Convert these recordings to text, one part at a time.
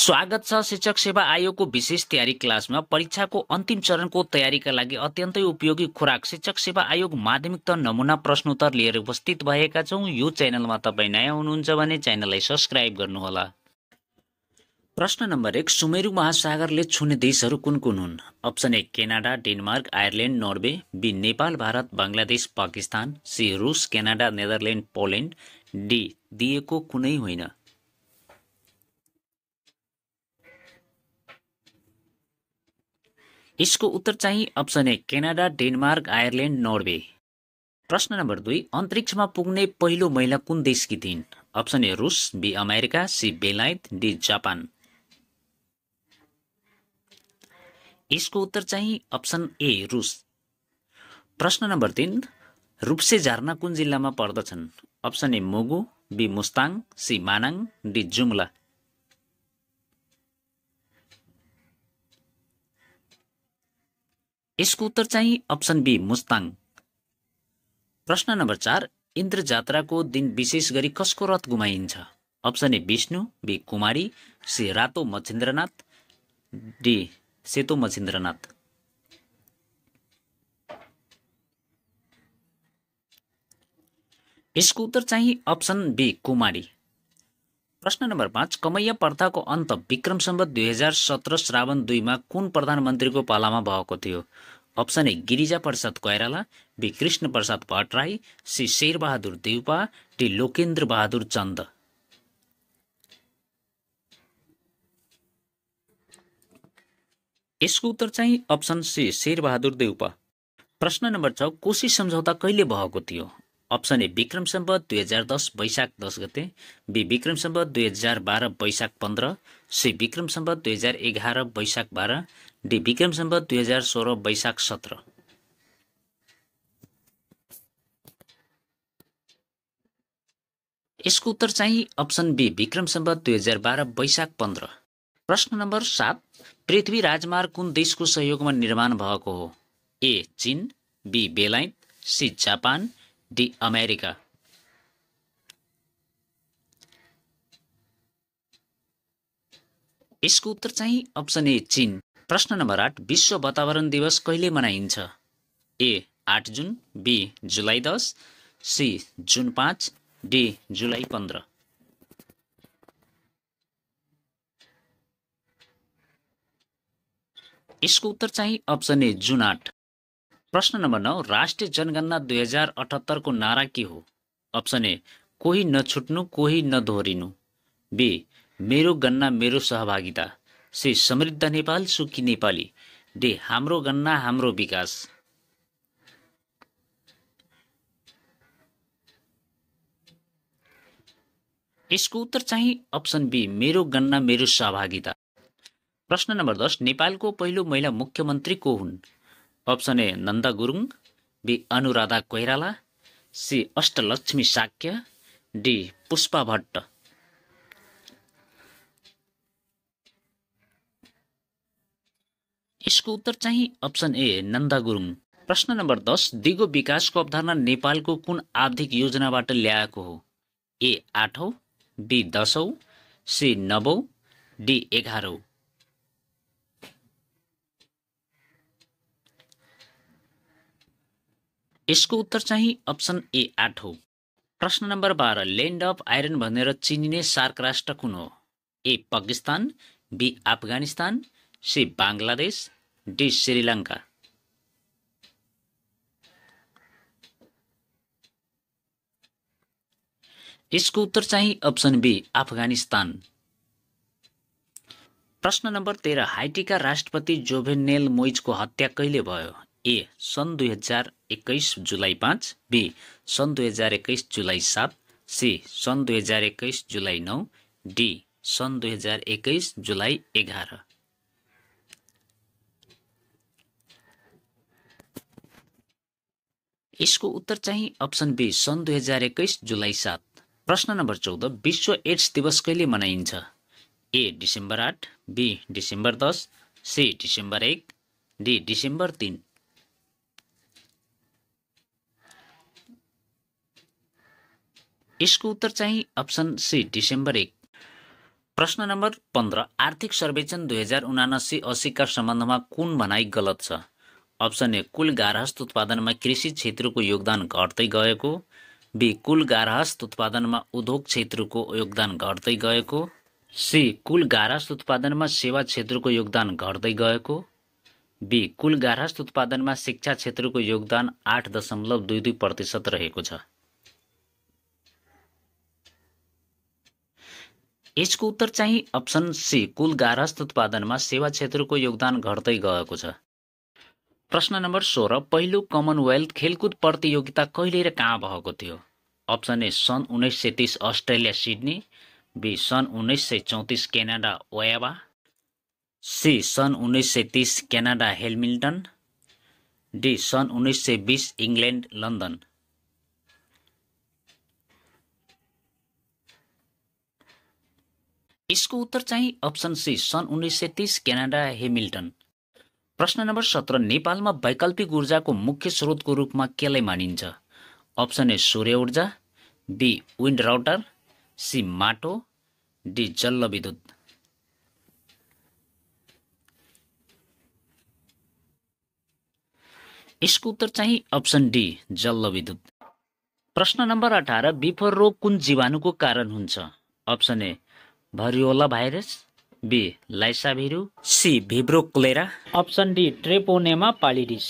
स्वागत छ शिक्षक सेवा आयोगको विशेष तयारी क्लासमा परीक्षाको अन्तिम चरणको तयारीका लागि अत्यन्तै उपयोगी खुराक शिक्षक सेवा आयोग माध्यमिक त नमुना प्रश्नोत्तर लिएर उपस्थित भएका छौँ यो च्यानलमा तपाईँ नयाँ हुनुहुन्छ भने च्यानललाई सब्सक्राइब गर्नुहोला प्रश्न नम्बर एक सुमेरु महासागरले छुने देशहरू कुन कुन हुन् अप्सन एक Canada Denmark Ireland Norway B Nepal Bharat Bangladesh Pakistan C रुस क्यानाडा नेदरल्यान्ड पोल्यान्ड डी दिएको कुनै होइन यसको उत्तर चाहिँ option A Canada Denmark Ireland Norway प्रश्न नम्बर दुई अन्तरिक्षमा पुग्ने पहिलो महिला कुन देशकी थिइन् अप्सन ए रुस बी अमेरिका सी बेलायत डी जापान यसको उत्तर चाहिँ अप्सन ए रुस प्रश्न नम्बर तिन रुप्से झार्ना कुन जिल्लामा पर्दछन् option A Mugu B Mustang C Manang D Jumla यसको उत्तर चाहिँ अप्सन बी मुस्ताङ प्रश्न नम्बर चार इन्द्र जात्राको दिन विशेष गरी कसको रथ गुमाइन्छ option A Vishnu B Kumari C Rato Machhindranath D सेतो मच्छिन्द्रनाथ यसको उत्तर चाहिँ अप्सन बी कुमारी प्रश्न नम्बर पाँच कमैया प्रथाको अन्त विक्रम सम्बत दुई हजार सत्र श्रावण दुईमा कुन प्रधानमन्त्रीको पालामा भएको थियो option A Girija Prasad Koirala B Krishna Prasad Bhattarai C Sher Bahadur Deuba D Lokendra Bahadur Chand यसको उत्तर चाहिँ अप्सन सी शेरबहादुर देउपा प्रश्न नम्बर छ कोशी सम्झौता कहिले भएको थियो अप्सन ए विक्रम सम्बत दुई हजार दस वैशाख दस गते बी विक्रम सम्बत दुई हजार बाह्र वैशाख पन्ध्र सी विक्रम सम्बत दुई हजार एघार वैशाख बाह्र डी विक्रम सम्बत दुई हजार सोह्र वैशाख सत्र यसको उत्तर चाहिँ अप्सन बी विक्रम सम्बत दुई हजार बाह्र वैशाख पन्ध्र प्रश्न नम्बर सात पृथ्वी राजमार्ग कुन देशको सहयोगमा निर्माण भएको हो ए चीन बी बेलायत सी जापान डी अमेरिका यसको उत्तर चाहिँ अप्सन ए चिन प्रश्न नम्बर आठ विश्व वातावरण दिवस कहिले मनाइन्छ ए आठ जुन बी जुलाई दस सी जुन पाँच डी जुलाई पन्ध्र यसको उत्तर चाहिँ अप्सन ए जुन आठ प्रश्न नम्बर नौ राष्ट्रिय जनगणना दुई हजार अठहत्तरको नारा के हो अप्सन ए कोही नछुट्नु कोही नदोहोरिनु बे मेरो गन्ना मेरो सहभागिता सी समृद्ध नेपाल सुखी नेपाली डे हाम्रो गन्ना हाम्रो विकास यसको उत्तर चाहिँ अप्सन बी मेरो गन्ना मेरो सहभागिता प्रश्न नम्बर दस नेपालको पहिलो महिला मुख्यमन्त्री को हुन् option A Nanda Gurung B Anuradha Koirala C Ashtalakshmi Shakya D Pushpa Bhatt यसको उत्तर चाहिँ अप्सन ए नन्द गुरुङ प्रश्न नम्बर दस दिगो विकासको अवधारणा नेपालको कुन आर्थिक योजनाबाट ल्याएको हो ए आठौँ बी दसौँ सी नवौँ डी एघारौँ यसको उत्तर चाहिँ अप्सन ए आठ हो प्रश्न नम्बर बाह्र ल्यान्ड अफ आइरन भनेर चिनिने सार्क राष्ट्र कुन हो A Pakistan B Afghanistan C Bangladesh D Sri Lanka यसको उत्तर चाहिँ अप्सन बी अफगानिस्तान प्रश्न नम्बर तेह्र हाइटीका राष्ट्रपति जोभेनेल मोइजको हत्या कहिले भयो ए सन् दुई हजार एक्काइस जुलाई पाँच बी सन् दुई हजार एक्काइस जुलाई सात सी सन् दुई हजार एक्काइस जुलाई नौ डी सन् दुई हजार एक्काइस जुलाई एघार यसको उत्तर चाहिँ अप्सन बी सन् दुई हजार एक्काइस जुलाई सात प्रश्न नम्बर चौध विश्व एड्स दिवस कहिले मनाइन्छ ए डिसेम्बर आठ बी डिसेम्बर दस सी डिसेम्बर एक डी डिसेम्बर तिन यसको उत्तर चाहिँ अप्सन सी डिसेम्बर एक प्रश्न नम्बर पन्ध्र आर्थिक सर्वेक्षण दुई हजार उनासी असीका सम्बन्धमा कुन भनाइ गलत छ अप्सन ए कुल गार्हस्थ उत्पादनमा कृषि क्षेत्रको योगदान घट्दै गएको बी कुल गार्हस्थ उत्पादनमा उद्योग क्षेत्रको योगदान घट्दै गएको सी कुल गार्हस्थ उत्पादनमा सेवा क्षेत्रको योगदान घट्दै गएको बी कुल गार्हस्थ उत्पादनमा शिक्षा क्षेत्रको योगदान आठ दशमलव दुई दुई प्रतिशत रहेको छ यसको उत्तर चाहिँ अप्सन सी कुल गारस्थ उत्पादनमा सेवा क्षेत्रको योगदान घट्दै गएको छ प्रश्न नम्बर सोह्र पहिलो कमनवेल्थ खेलकुद प्रतियोगिता कहिले र कहाँ भएको थियो अप्सन ए सन् उन्नाइस सय तिस अस्ट्रेलिया सिडनी बी सन् उन्नाइस सय चौतिस क्यानाडा ओयावा सी सन् उन्नाइस सय तिस क्यानाडा हेलमिल्टन डी सन् उन्नाइस सय बिस इङ्ल्यान्ड लन्डन यसको उत्तर चाहिँ अप्सन सी सन् उन्नाइस सय तिस क्यानाडा हेमिल्टन प्रश्न नम्बर सत्र नेपालमा वैकल्पिक ऊर्जाको मुख्य स्रोतको रूपमा केलाई मानिन्छ अप्सन ए सूर्य ऊर्जा बी विन्ड राउटर सी माटो डी जलविद्युत यसको उत्तर चाहिँ अप्सन डी जलविद्युत प्रश्न नम्बर अठार बिफोर रोग कुन जीवाणुको कारण हुन्छ option A variola virus B lyssa virus C vibrio cholera option D treponema pallidum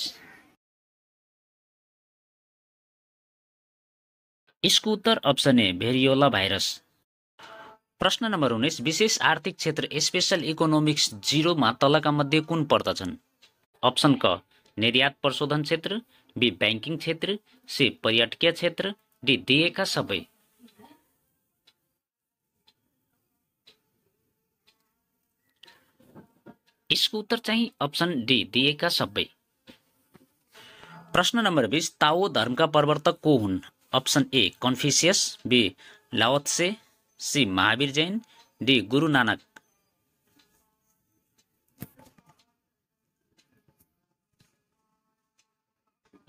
यसको उत्तर अप्सन ए भेरियोला भाइरस प्रश्न नम्बर उन्नाइस विशेष आर्थिक क्षेत्र स्पेसल इकोनोमिक्स जिरोमा तलका मध्ये कुन पर्दछन् अप्सन क निर्यात प्रशोधन क्षेत्र बी ब्याङ्किङ क्षेत्र सी पर्यटकीय क्षेत्र डी दिएका सबै इसको उत्तर चाहिए अप्सन डी दिएका सब प्रश्न नंबर बीस ताओ धर्म का प्रवर्तक को हु option A Confucius B Lao Tzu C Mahavir Jain D Guru Nanak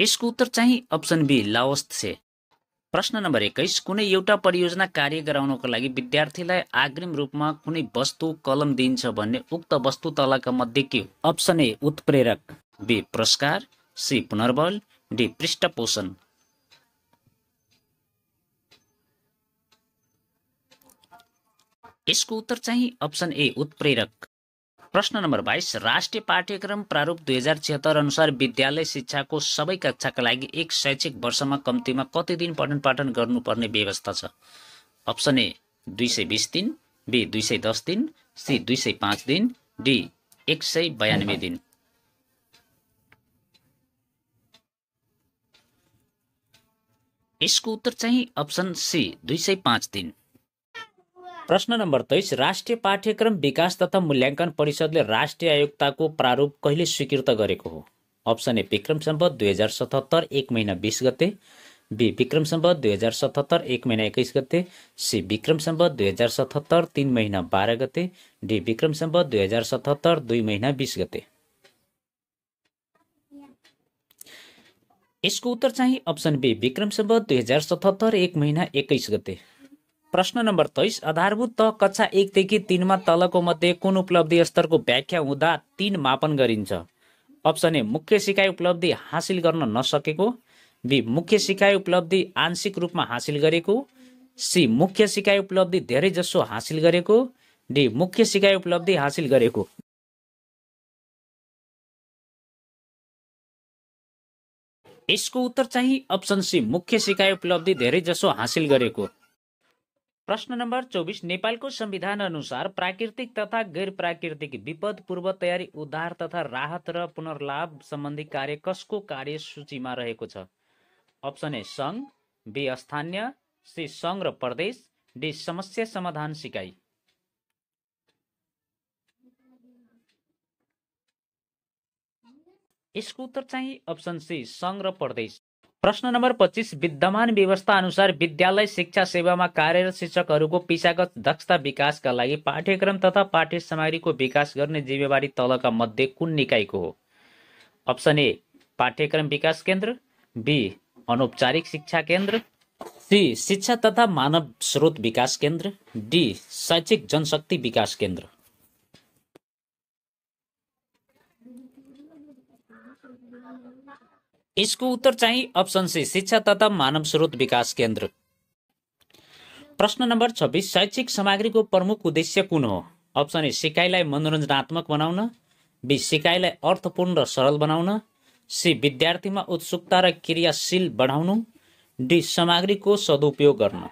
इसको उत्तर चाहिए ऑप्शन बी लावस्त से प्रश्न नम्बर एक्काइस कुनै एउटा परियोजना कार्य गराउनको लागि विद्यार्थीलाई अग्रिम रूपमा कुनै वस्तु कलम दिइन्छ भन्ने उक्त वस्तु तलका मध्ये के हो अप्सन ए उत्प्रेरक बी पुरस्कार सी पुनर्बल डी पृष्ठपोषण यसको उत्तर चाहिँ अप्सन ए उत्प्रेरक प्रश्न नम्बर बाइस राष्ट्रिय पाठ्यक्रम प्रारूप दुई हजार छिहत्तर अनुसार विद्यालय शिक्षाको सबै कक्षाका लागि एक शैक्षिक वर्षमा कम्तीमा कति दिन पठन पाठन गर्नुपर्ने व्यवस्था छ अप्सन ए दुई सय बिस दिन बी दुई सय दस दिन सी दुई सय पाँच दिन डी एक सय बयानब्बे दिन यसको उत्तर चाहिँ अप्सन सी दुई सय पाँच दिन प्रश्न नम्बर तेइस राष्ट्रिय पाठ्यक्रम विकास तथा मूल्याङ्कन परिषदले राष्ट्रिय आयोक्ताको प्रारूप कहिले स्वीकृत गरेको हो अप्सन ए विक्रम सम्भव दुई हजार सतहत्तर एक महिना बिस गते बी विक्रम सम्भव दुई हजार सतहत्तर एक महिना एक्काइस गते सी विक्रम सम्भव दुई हजार सतहत्तर तिन महिना बाह्र गते डी विक्रम सम्भव दुई हजार सतहत्तर दुई महिना बिस गते यसको उत्तर चाहिँ अप्सन बी विक्रम सम्भव दुई हजार सतहत्तर एक महिना एक्काइस गते प्रश्न नम्बर तेइस आधारभूत तह कक्षा एकदेखि तिनमा तलको मध्ये कुन उपलब्धि स्तरको व्याख्या हुँदा तिन मापन गरिन्छ अप्सन ए मुख्य सिकाइ उपलब्धि हासिल गर्न नसकेको बी मुख्य सिकाइ उपलब्धि आंशिक रूपमा हासिल गरेको सी मुख्य सिकाइ उपलब्धि धेरै जसो हासिल गरेको डी मुख्य सिकाइ उपलब्धि हासिल गरेको यसको उत्तर चाहिँ अप्सन सी मुख्य सिकाइ उपलब्धि धेरै जसो हासिल गरेको प्रश्न नम्बर चौबिस नेपालको संविधान अनुसार प्राकृतिक तथा गैर प्राकृतिक विपद पूर्व तयारी उद्धार तथा राहत र पुनर्लाभ सम्बन्धी कार्य कसको कार्य सूचीमा रहेको छ अप्सन ए सङ्घ बी स्थानीय सी सङ्घ र प्रदेश डी समस्या समाधान सिकाइ यसको उत्तर चाहिँ अप्सन सी सङ्घ र प्रदेश प्रश्न नम्बर पच्चिस विद्यमान व्यवस्था अनुसार विद्यालय शिक्षा सेवामा कार्यरत शिक्षकहरूको पेसागत दक्षता विकासका लागि पाठ्यक्रम तथा पाठ्य सामग्रीको विकास गर्ने जिम्मेवारी तलका मध्ये कुन निकायको हो अप्सन ए पाठ्यक्रम विकास केन्द्र बी अनौपचारिक शिक्षा केन्द्र सी शिक्षा तथा मानव स्रोत विकास केन्द्र डी शैक्षिक जनशक्ति विकास केन्द्र यसको उत्तर चाहिँ अप्सन सी शिक्षा तथा मानव स्रोत विकास केन्द्र प्रश्न नम्बर छब्बिस शैक्षिक सामग्रीको प्रमुख उद्देश्य कुन हो अप्सन ए सिकाइलाई मनोरञ्जनात्मक बनाउन बी सिकाइलाई अर्थपूर्ण र सरल बनाउन सी विद्यार्थीमा उत्सुकता र क्रियाशील बढाउनु डी सामग्रीको सदुपयोग गर्न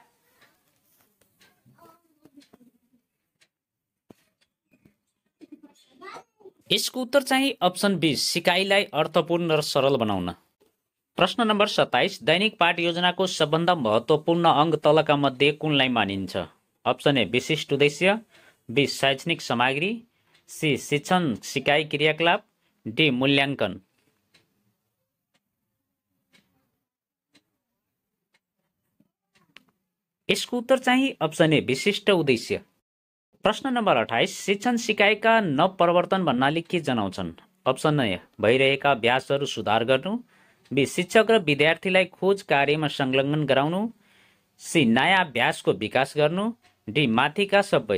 यसको उत्तर चाहिँ अप्सन बी सिकाइलाई अर्थपूर्ण र सरल बनाउन प्रश्न नम्बर सत्ताइस दैनिक पाठ योजनाको सबभन्दा महत्त्वपूर्ण अङ्ग तलका मध्ये कुनलाई मानिन्छ अप्सन ए विशिष्ट उद्देश्य बी शैक्षणिक सामग्री सी शिक्षण सिकाइ क्रियाकलाप डी मूल्याङ्कन यसको उत्तर चाहिँ अप्सन ए विशिष्ट उद्देश्य प्रश्न नम्बर अठाइस शिक्षण सिकाइका नवप्रवर्तन भन्नाले के जनाउँछन् अप्सन ए भइरहेका अभ्यासहरू सुधार गर्नु बी शिक्षक र विद्यार्थीलाई खोज कार्यमा संलग्न गराउनु सी नयाँ अभ्यासको विकास गर्नु डी माथिका सबै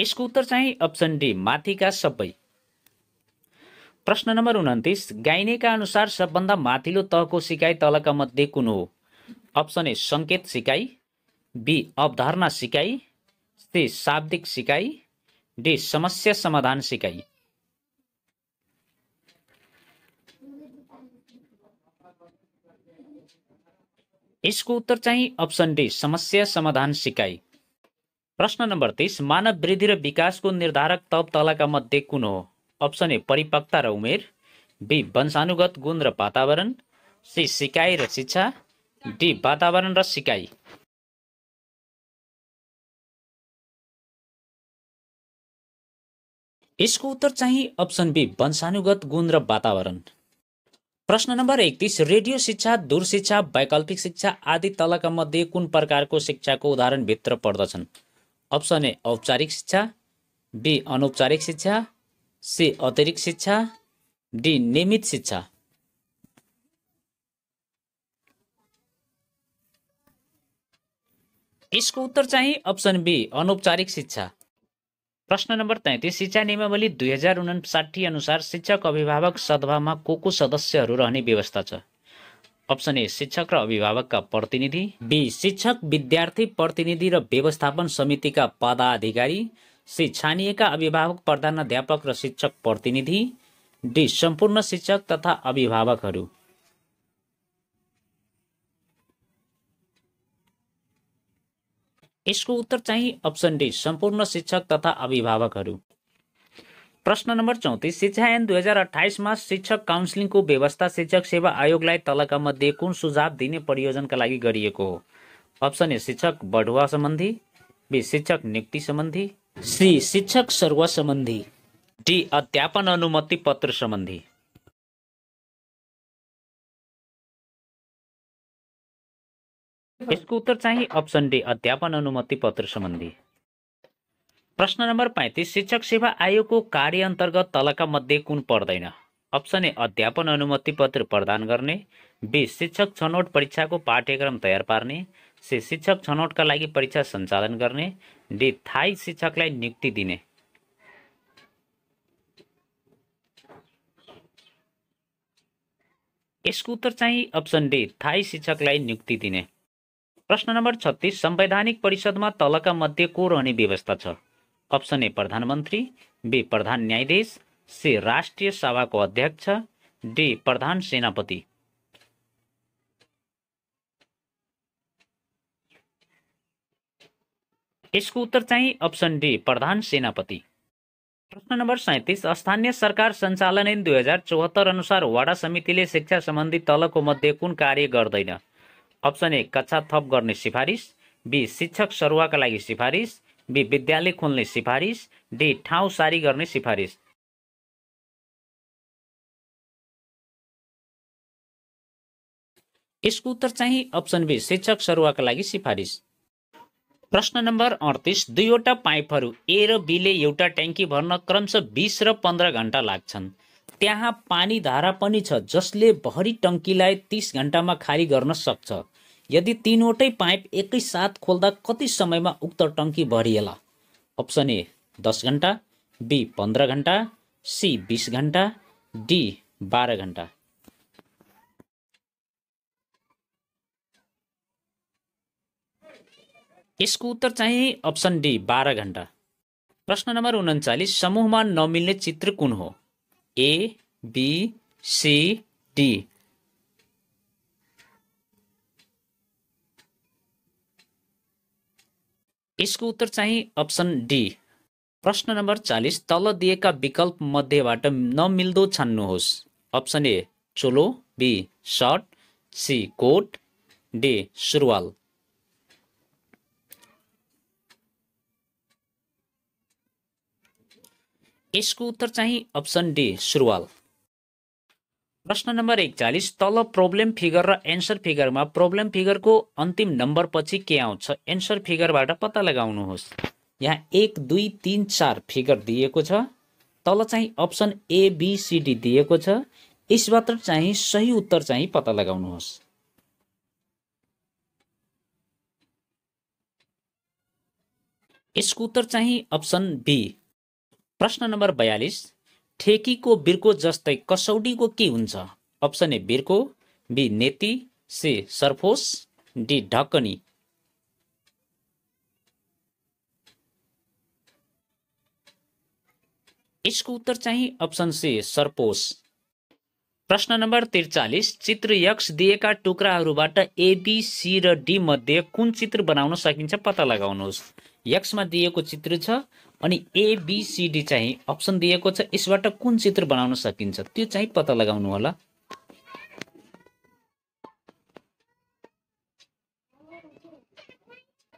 यसको उत्तर चाहिँ अप्सन डी माथिका सबै प्रश्न नम्बर उन्तिस गाइनेका अनुसार सबभन्दा माथिल्लो तहको सिकाइ तलका मध्ये कुन हो अप्सन ए सङ्केत सिकाइ बी अवधारणा सिकाइ सी शाब्दिक सिकाइ डी समस्या समाधान सिकाई यसको उत्तर चाहिँ अप्सन डी समस्या समाधान सिकाई प्रश्न नम्बर तिस मानव वृद्धि र विकासको निर्धारक तब तलका मध्ये कुन हो अप्सन ए परिपक्वता र उमेर बी वंशानुगत गुण र वातावरण सी सिकाइ र शिक्षा डी वातावरण र सिकाइ यसको उत्तर चाहिँ अप्सन बी वंशानुगत गुण र वातावरण प्रश्न नम्बर एकतिस रेडियो शिक्षा दूर शिक्षा वैकल्पिक शिक्षा आदि तलका मध्ये कुन प्रकारको शिक्षाको उदाहरणभित्र पर्दछन् अप्सन ए औपचारिक शिक्षा बी अनौपचारिक शिक्षा सी अतिरिक्त शिक्षा डी नियमित शिक्षा यसको उत्तर चाहिँ अप्सन बी अनौपचारिक शिक्षा प्रश्न नम्बर तैतिस शिक्षा नियमावली दुई हजार उनासाठी अनुसार शिक्षक अभिभावक सद्भावमा को को सदस्यहरू रहने व्यवस्था छ अप्सन ए शिक्षक र अभिभावकका प्रतिनिधि बी शिक्षक विद्यार्थी प्रतिनिधि र व्यवस्थापन समितिका पदाधिकारी सी छानिएका अभिभावक प्रधान र शिक्षक प्रतिनिधि डी सम्पूर्ण शिक्षक तथा अभिभावकहरू यसको उत्तर चाहिँ अप्सन डी सम्पूर्ण शिक्षक तथा अभिभावकहरू प्रश्न नम्बर चौतिस शिक्षा ऐन दुई हजार अठाइसमा शिक्षक काउन्सिलिङको व्यवस्था शिक्षक सेवा आयोगलाई तलका मध्ये कुन सुझाव दिने परियोजनाका लागि गरिएको हो अप्सन ए शिक्षक बढुवा सम्बन्धी बी शिक्षक नियुक्ति सम्बन्धी सी शिक्षक सर्व सम्बन्धी डी अध्यापन अनुमति पत्र सम्बन्धी यसको उत्तर चाहिँ अप्सन डी अध्यापन अनुमति पत्र सम्बन्धी प्रश्न नम्बर पैँतिस शिक्षक सेवा आयोगको कार्य अन्तर्गत तलका मध्ये कुन पर्दैन अप्सन ए अध्यापन अनुमति पत्र प्रदान गर्ने बी शिक्षक छनौट परीक्षाको पाठ्यक्रम तयार पार्ने सी शिक्षक छनौटका लागि परीक्षा सञ्चालन गर्ने डी थाई शिक्षकलाई नियुक्ति दिने यसको उत्तर चाहिँ अप्सन डी थाई शिक्षकलाई नियुक्ति दिने प्रश्न नम्बर छत्तिस संवैधानिक परिषदमा तलका मध्ये को रहने व्यवस्था छ अप्सन ए प्रधानमन्त्री बी प्रधान न्यायाधीश सी राष्ट्रिय सभाको अध्यक्ष डी प्रधान सेनापति यसको उत्तर चाहिँ अप्सन डी प्रधान सेनापति प्रश्न नम्बर सैतिस स्थानीय सरकार सञ्चालन दुई हजार चौहत्तर अनुसार वडा समितिले शिक्षा सम्बन्धी तलको मध्ये कुन कार्य गर्दैन अप्सन ए कक्षा थप गर्ने सिफारिस बी शिक्षक सरुवाका लागि सिफारिस बी विद्यालय खोल्ने सिफारिस डी ठाउँ सारी गर्ने सिफारिस यसको उत्तर चाहिँ अप्सन बी शिक्षक सरुवाका लागि सिफारिस प्रश्न नम्बर अडतिस दुईवटा पाइपहरू ए र बीले एउटा ट्याङ्की भर्न क्रमशः बिस र पन्ध्र घन्टा लाग्छन् त्यहाँ पानी धारा पनि छ जसले भरि टङ्कीलाई तिस घन्टामा खाली गर्न सक्छ यदि तिनवटै पाइप एकैसाथ खोल्दा कति समयमा उक्त टङ्की भरिएला अप्सन ए दस घन्टा बी पन्ध्र घन्टा सी बिस घन्टा डी बाह्र घन्टा यसको उत्तर चाहिँ अप्सन डी बाह्र घन्टा प्रश्न नम्बर उन्चालिस समूहमा नमिल्ने चित्र कुन हो ए बी सी डी यसको उत्तर चाहिँ अप्सन डी प्रश्न नम्बर चालिस तल दिएका विकल्प मध्येबाट नमिल्दो छान्नुहोस् अप्सन ए चोलो B shirt C coat D सुरुवाल यसको उत्तर चाहिँ अप्सन डी सुरुवाल प्रश्न नम्बर एकचालिस तल प्रब्लम फिगर र एन्सर फिगरमा प्रब्लम फिगरको अन्तिम नम्बर पछि के आउँछ एन्सर फिगरबाट पत्ता लगाउनुहोस् यहाँ एक दुई तिन चार फिगर दिएको छ तल चाहिँ अप्सन एबिसिडी दिएको छ यसबाट चाहिँ सही उत्तर चाहिँ पत्ता लगाउनुहोस् यसको उत्तर चाहिँ अप्सन बी प्रश्न नम्बर बयालिस ठेकीको बिर्को जस्तै कसौडीको के हुन्छ अप्सन ए बिर्को बी नेती, से सर्फोस डी ढकनी यसको उत्तर चाहिँ अप्सन से सर्पोस प्रश्न नम्बर त्रिचालिस चित्र यक्ष दिएका टुक्राहरूबाट सी र डी मध्ये कुन चित्र बनाउन सकिन्छ पत्ता लगाउनुहोस् यक्समा दिएको चित्र छ अनि एबिसिडी चाहिँ अप्सन दिएको छ यसबाट कुन चित्र बनाउन सकिन्छ त्यो चाहिँ पत्ता लगाउनु होला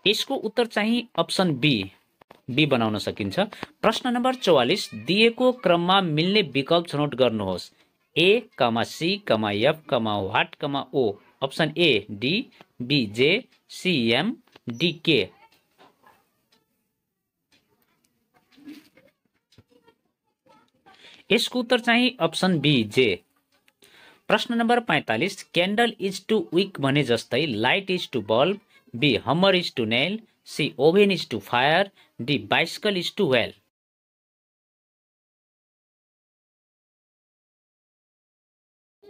यसको उत्तर चाहिँ अप्सन बी बी बनाउन सकिन्छ प्रश्न नम्बर चौवालिस दिएको क्रममा मिल्ने विकल्प छनौट गर्नुहोस् A comma C comma F comma what comma O option A D B J C M D K यसको उत्तर चाहिँ अप्सन बी जे प्रश्न नम्बर पैँतालिस क्यान्डल इज टु विक भने जस्तै light is to bulb B hammer is to nail C oven is to fire D bicycle is to wheel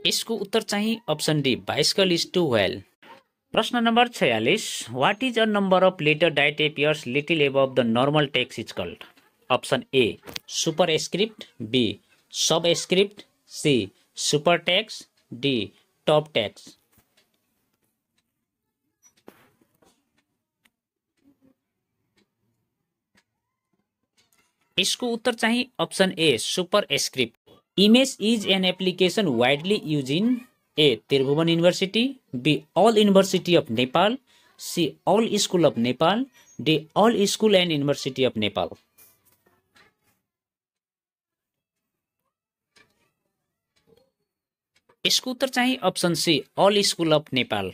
यसको उत्तर चाहिँ option D bicycle is to wheel प्रश्न number छयालिस what is a number of letter that appears little above the normal text is called option A superscript B script C super text D top text इसको उत्तर चाहिए option A superscript image is an application widely use in A Tribhuvan university B all university of Nepal C all school of Nepal D all school and university of Nepal यसको उत्तर चाहिँ option C all school of Nepal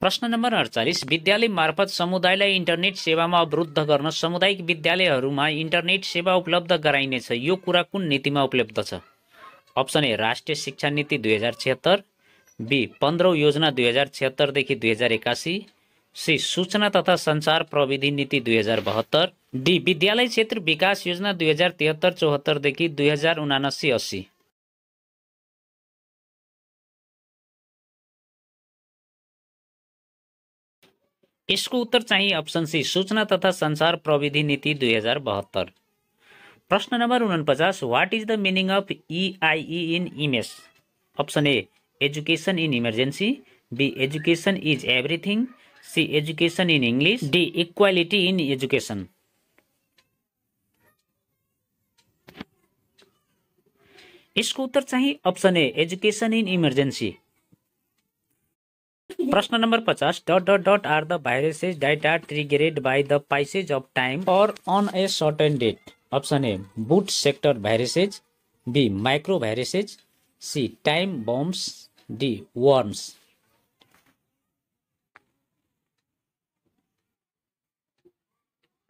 प्रश्न number अडचालिस विद्यालय मार्फत समुदायलाई internet सेवामा अवरुद्ध गर्न सामुदायिक विद्यालयहरूमा इन्टरनेट सेवा उपलब्ध गराइनेछ यो कुरा कुन नीतिमा उपलब्ध छ अप्सन ए राष्ट्रिय शिक्षा नीति दुई हजार छिहत्तर बी पन्ध्रौँ योजना दुई हजार छिहत्तरदेखि दुई हजार एकासी सी सूचना तथा सञ्चार प्रविधि नीति दुई हजार बहत्तर डी विद्यालय क्षेत्र विकास योजना दुई हजार तिहत्तर चौहत्तरदेखि दुई हजार उनासी अस्सी इसको उत्तर चाहिए ऑप्शन सी सूचना तथा संचार प्रविधि नीति दुई प्रश्न नंबर उनपचास what is the meaning of E I E in image option A education in emergency B education is everything C education in English D equality in education इसको उत्तर चाहिए option A education in emergency प्रश्न number पचास dot dot dot are the viruses that are triggered by the passage of time or on a short and date option A boot sector viruses be micro viruses C time bombs D worms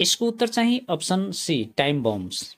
इसको उत्तर चाहिए option C time bombs